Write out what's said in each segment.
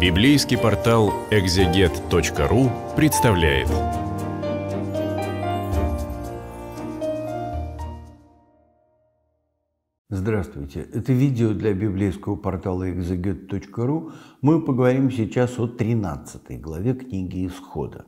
Библейский портал экзегет.ру представляет. Здравствуйте! Это видео для библейского портала экзегет.ру. Мы поговорим сейчас о 13 главе книги Исхода.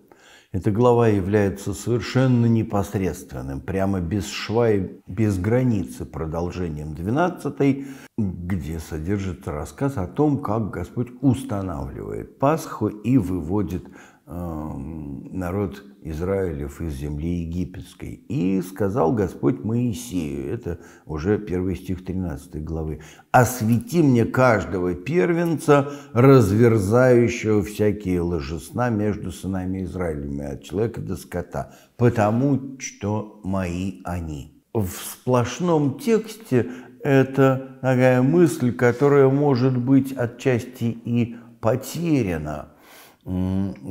Эта глава является совершенно непосредственным, прямо без шва и без границы продолжением 12 где содержится рассказ о том, как Господь устанавливает Пасху и выводит э, народ Израилев из земли египетской. И сказал Господь Моисею, это уже первый стих 13 главы, «Освети мне каждого первенца, разверзающего всякие ложесна между сынами Израилевыми, от человека до скота, потому что мои они» в сплошном тексте это такая мысль, которая может быть отчасти и потеряна.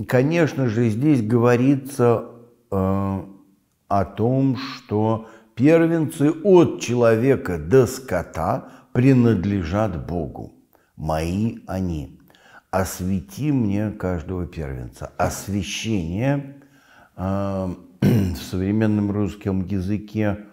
Конечно же, здесь говорится э, о том, что первенцы от человека до скота принадлежат Богу. Мои они. Освети мне каждого первенца. Освящение э, в современном русском языке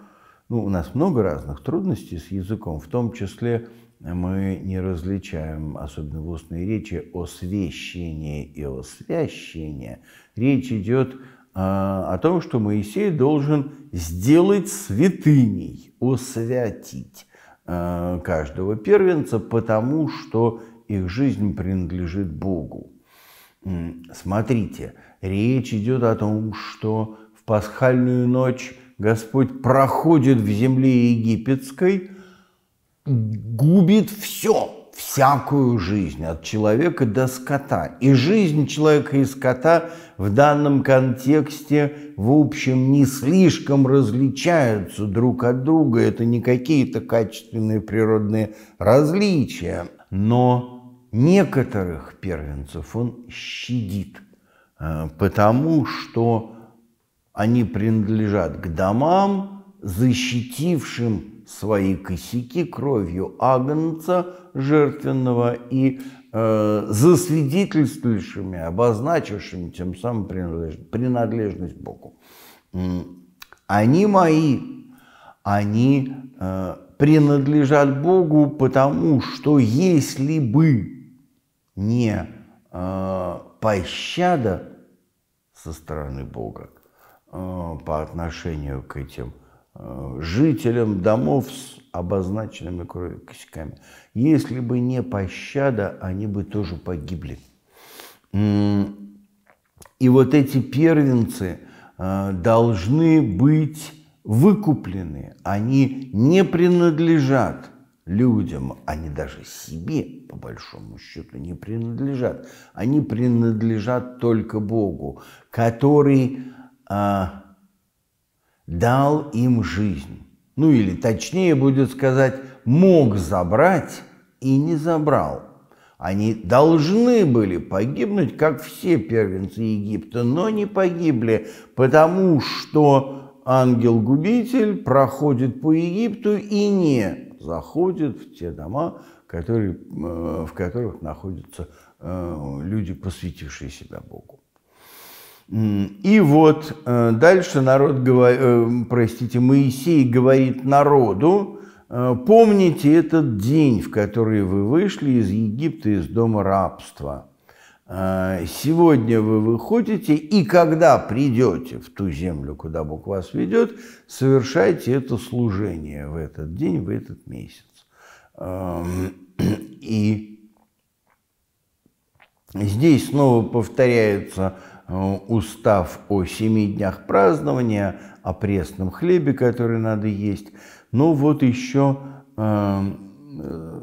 ну, у нас много разных трудностей с языком, в том числе мы не различаем, особенно в устной речи, освящение и освящение. Речь идет а, о том, что Моисей должен сделать святыней, освятить а, каждого первенца, потому что их жизнь принадлежит Богу. Смотрите, речь идет о том, что в пасхальную ночь Господь проходит в земле египетской, губит все, всякую жизнь, от человека до скота. И жизнь человека и скота в данном контексте, в общем, не слишком различаются друг от друга. Это не какие-то качественные природные различия. Но некоторых первенцев он щадит, а, потому что они принадлежат к домам, защитившим свои косяки кровью агнца жертвенного и э, засвидетельствовавшими, обозначившими тем самым принадлежность, принадлежность Богу. Они мои, они э, принадлежат Богу, потому что если бы не э, пощада со стороны Бога, Э, по отношению к этим э, жителям домов с обозначенными кровью косяками. Если бы не пощада, они бы тоже погибли. И вот эти первенцы э, должны быть выкуплены. Они не принадлежат людям, они даже себе, по большому счету, не принадлежат. Они принадлежат только Богу, который а, дал им жизнь. Ну или точнее будет сказать, мог забрать и не забрал. Они должны были погибнуть, как все первенцы Египта, но не погибли, потому что ангел-губитель проходит по Египту и не заходит в те дома, которые, э, в которых находятся э, люди, посвятившие себя Богу. И вот э, дальше народ, говорит, э, простите, Моисей говорит народу, э, помните этот день, в который вы вышли из Египта, из дома рабства. Сегодня вы выходите, и когда придете в ту землю, куда Бог вас ведет, совершайте это служение в этот день, в этот месяц. Эм, и здесь снова повторяется Э, устав о семи днях празднования, о пресном хлебе, который надо есть. Но вот еще э, э,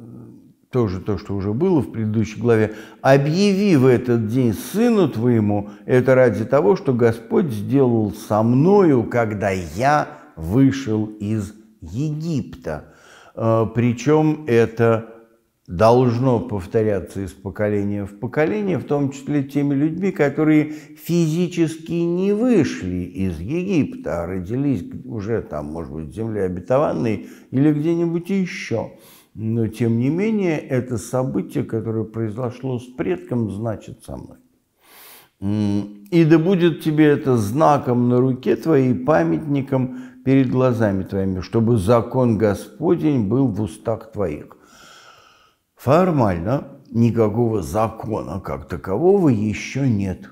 тоже то, что уже было в предыдущей главе, «Объяви в этот день сыну твоему, это ради того, что Господь сделал со мною, когда я вышел из Египта». Причем это должно повторяться из поколения в поколение, в том числе теми людьми, которые физически не вышли из Египта, а родились уже там, может быть, в земле обетованной или где-нибудь еще. Но, тем не менее, это событие, которое произошло с предком, значит со мной. И да будет тебе это знаком на руке твоей, памятником перед глазами твоими, чтобы закон Господень был в устах твоих. Формально никакого закона как такового еще нет.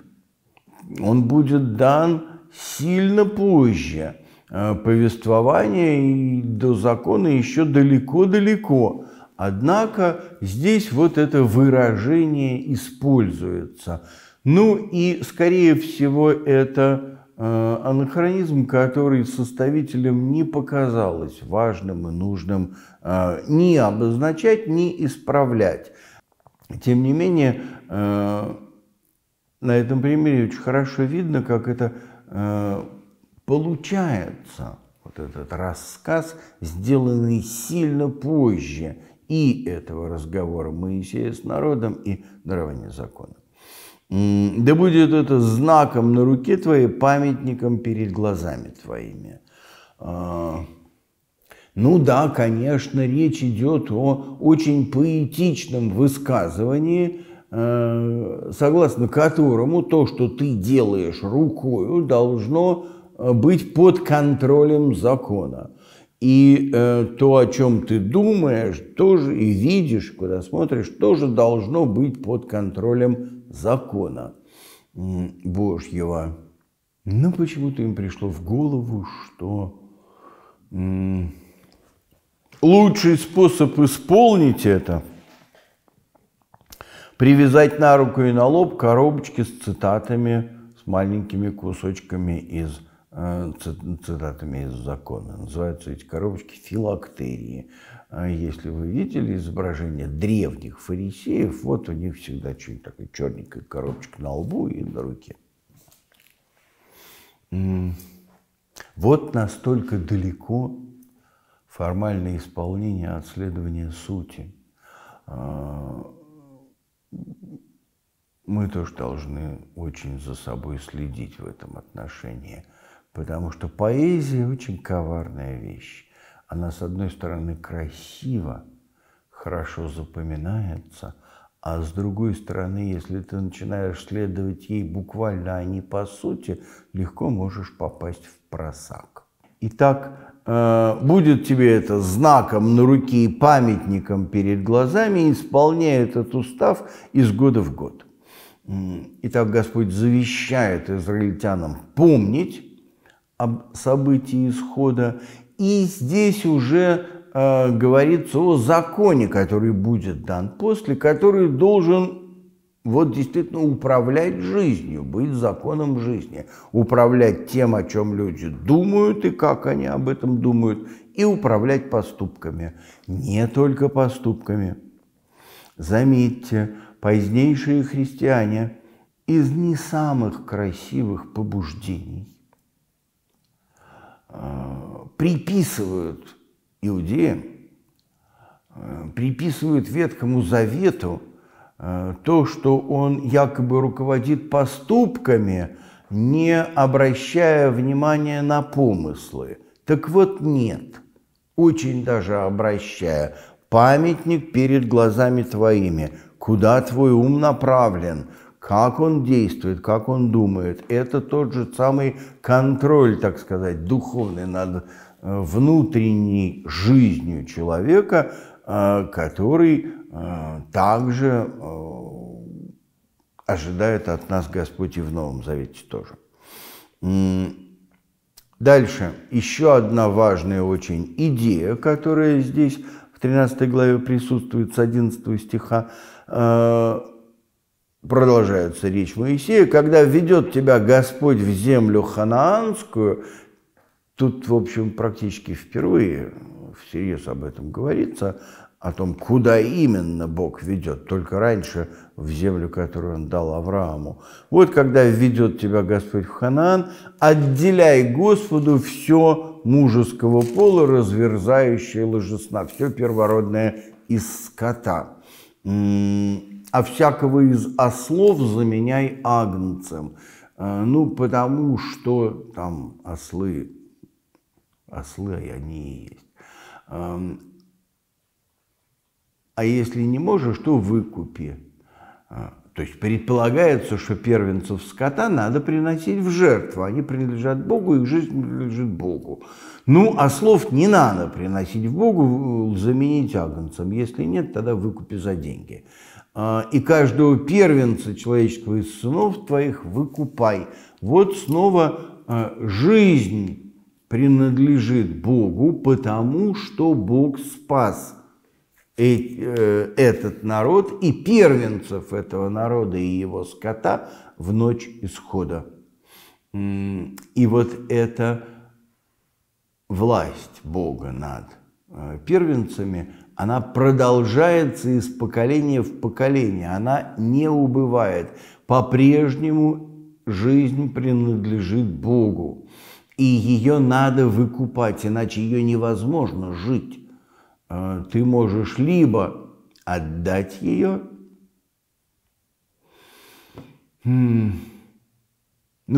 Он будет дан сильно позже. Э, повествование и до закона еще далеко-далеко. Однако здесь вот это выражение используется. Ну и, скорее всего, это Э, анахронизм, который составителям не показалось важным и нужным э, ни обозначать, ни исправлять. Тем не менее, э, на этом примере очень хорошо видно, как это получается, вот этот рассказ, сделанный сильно позже и этого разговора Моисея с народом, и дарования закона. Да будет это знаком на руке твоей, памятником перед глазами твоими. А, ну да, конечно, речь идет о очень поэтичном высказывании, э, согласно которому то, что ты делаешь рукою, должно э, быть под контролем закона. И э, то, о чем ты думаешь, тоже и видишь, куда смотришь, тоже должно быть под контролем закона Божьего. Но ну, почему-то им пришло в голову, что лучший способ исполнить это – привязать на руку и на лоб коробочки с цитатами, с маленькими кусочками из э, цитатами из закона. Называются эти коробочки филактерии. А если вы видели изображение древних фарисеев, вот у них всегда что-нибудь такое черненькое коробочка на лбу и на руке. Вот настолько далеко формальное исполнение от следования сути. А, мы тоже должны очень за собой следить в этом отношении, потому что поэзия очень коварная вещь. Она, с одной стороны, красиво, хорошо запоминается, а с другой стороны, если ты начинаешь следовать ей буквально, а не по сути, легко можешь попасть в просак. Итак, э, будет тебе это знаком на руке и памятником перед глазами, исполняя этот устав из года в год. Итак, Господь завещает израильтянам помнить об событии исхода и здесь уже э, говорится о законе, который будет дан после, который должен вот действительно управлять жизнью, быть законом жизни, управлять тем, о чем люди думают и как они об этом думают, и управлять поступками, не только поступками. Заметьте, позднейшие христиане из не самых красивых побуждений э, приписывают иудеям, э, приписывают Ветхому Завету э, то, что он якобы руководит поступками, не обращая внимания на помыслы. Так вот нет, очень даже обращая. Памятник перед глазами твоими, куда твой ум направлен, как он действует, как он думает. Это тот же самый контроль, так сказать, духовный над Э, внутренней жизнью человека, э, который э, также ожидает от нас Господь и в Новом Завете тоже. Дальше, еще одна важная очень идея, которая здесь в 13 главе присутствует с 11 стиха, продолжается речь Моисея, когда ведет тебя Господь в землю ханаанскую, Тут, в общем, практически впервые всерьез об этом говорится, о том, куда именно Бог ведет, только раньше в землю, которую Он дал Аврааму. Вот когда ведет тебя Господь в Ханаан, отделяй Господу все мужеского пола, разверзающее ложесна, все первородное из скота. А всякого из ослов заменяй агнцем. Э, ну, потому что там ослы Ослы и а они и есть. А если не можешь, то выкупи. А, то есть предполагается, что первенцев скота надо приносить в жертву. Они принадлежат Богу, их жизнь принадлежит Богу. Ну, а слов не надо приносить в Богу, заменить агнцем. Если нет, тогда выкупи за деньги. А, и каждого первенца человеческого из сынов твоих выкупай. Вот снова жизнь принадлежит Богу, потому что Бог спас э, этот народ и первенцев этого народа и его скота в ночь исхода. И вот эта власть Бога над э, первенцами, она продолжается из поколения в поколение, она не убывает. По-прежнему жизнь принадлежит Богу. И ее надо выкупать, иначе ее невозможно жить. А, ты можешь либо отдать ее, ну,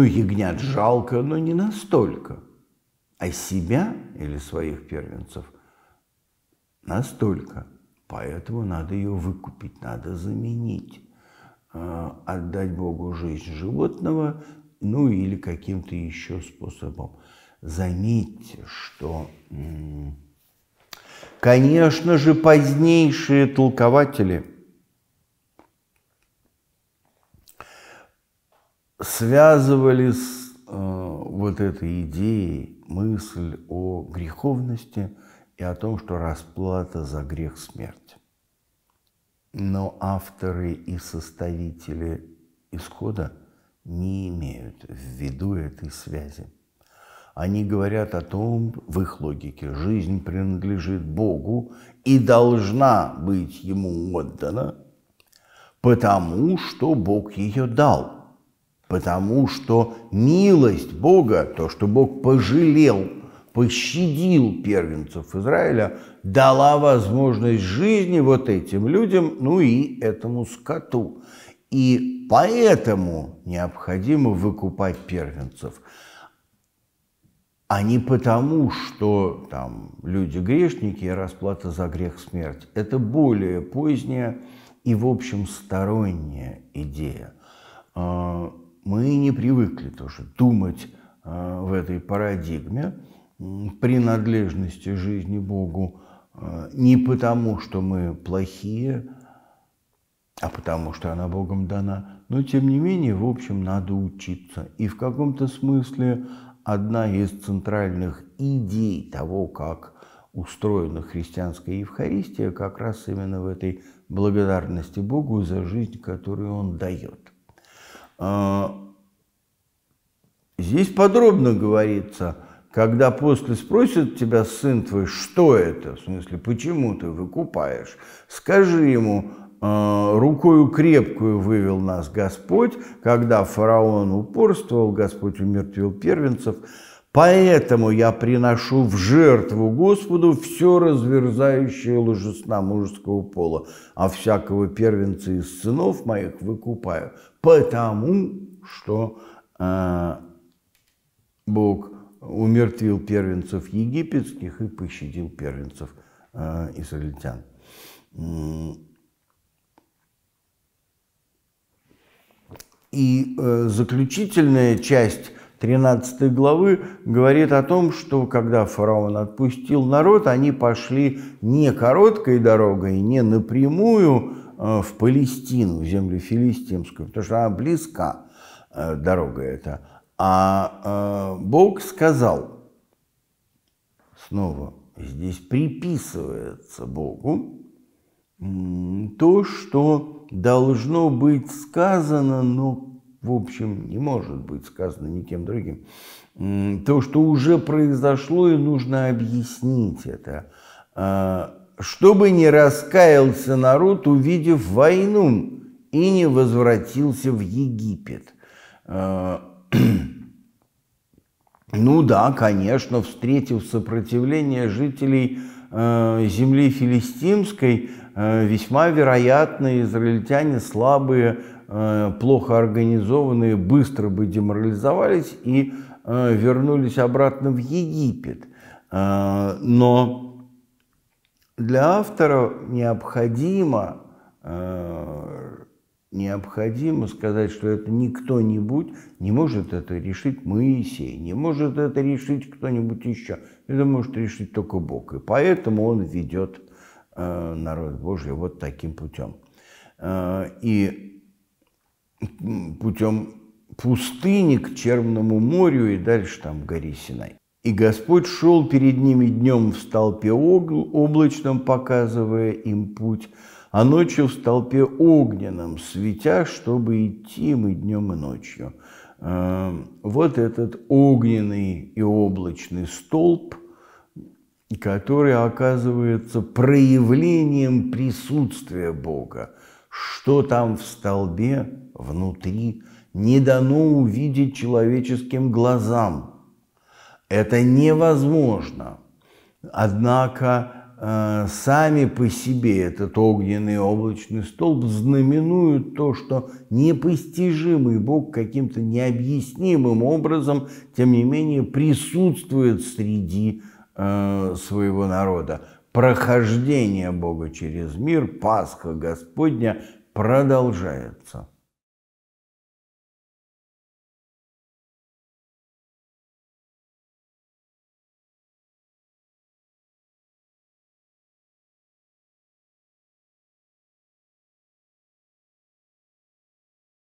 ягнят жалко, но не настолько. А себя или своих первенцев настолько. Поэтому надо ее выкупить, надо заменить. А, отдать Богу жизнь животного, ну или каким-то еще способом. Заметьте, что, конечно же, позднейшие толкователи связывали с э, вот этой идеей мысль о греховности и о том, что расплата за грех – смерть. Но авторы и составители исхода – не имеют в виду этой связи. Они говорят о том, в их логике, жизнь принадлежит Богу и должна быть Ему отдана, потому что Бог ее дал, потому что милость Бога, то, что Бог пожалел, пощадил первенцев Израиля, дала возможность жизни вот этим людям, ну и этому скоту. И поэтому необходимо выкупать первенцев, а не потому, что там люди грешники и расплата за грех смерть. Это более поздняя и, в общем, сторонняя идея. А, мы не привыкли тоже думать а, в этой парадигме принадлежности жизни Богу а, не потому, что мы плохие, а потому что она Богом дана. Но тем не менее, в общем, надо учиться. И в каком-то смысле одна из центральных идей того, как устроена христианская Евхаристия, как раз именно в этой благодарности Богу за жизнь, которую Он дает. А, здесь подробно говорится, когда после спросят тебя сын твой, что это, в смысле, почему ты выкупаешь, скажи ему, Э, рукою крепкую вывел нас Господь, когда фараон упорствовал, Господь умертвил первенцев. Поэтому я приношу в жертву Господу все разверзающее ложесна мужского пола, а всякого первенца из сынов моих выкупаю, потому что э, Бог умертвил первенцев египетских и пощадил первенцев э, израильтян. И э, заключительная часть 13 главы говорит о том, что когда фараон отпустил народ, они пошли не короткой дорогой, не напрямую э, в Палестину, в землю филистимскую, потому что она близка, э, дорога эта. А э, Бог сказал, снова здесь приписывается Богу, то, что должно быть сказано, но, в общем, не может быть сказано никем другим. То, что уже произошло, и нужно объяснить это. А, чтобы не раскаялся народ, увидев войну, и не возвратился в Египет. А, ну да, конечно, встретив сопротивление жителей а, земли филистимской, Э, весьма вероятно, израильтяне слабые, э, плохо организованные, быстро бы деморализовались и э, вернулись обратно в Египет. Но для автора необходимо, необходимо сказать, что это не кто-нибудь, не может это решить Моисей, не может это решить кто-нибудь еще. Это может решить только Бог. И поэтому он ведет Э, народ Божий вот таким путем. Э, и путем пустыни к Черному морю и дальше там гори Синай. И Господь шел перед ними днем в столпе облачном, показывая им путь, а ночью в столпе огненном, светя, чтобы идти им и днем, и ночью. Э, вот этот огненный и облачный столб – который оказывается проявлением присутствия Бога. Что там в столбе внутри не дано увидеть человеческим глазам. Это невозможно. Однако э, сами по себе этот огненный облачный столб знаменуют то, что непостижимый Бог каким-то необъяснимым образом, тем не менее, присутствует среди Э, своего народа. Прохождение Бога через мир, Пасха Господня продолжается.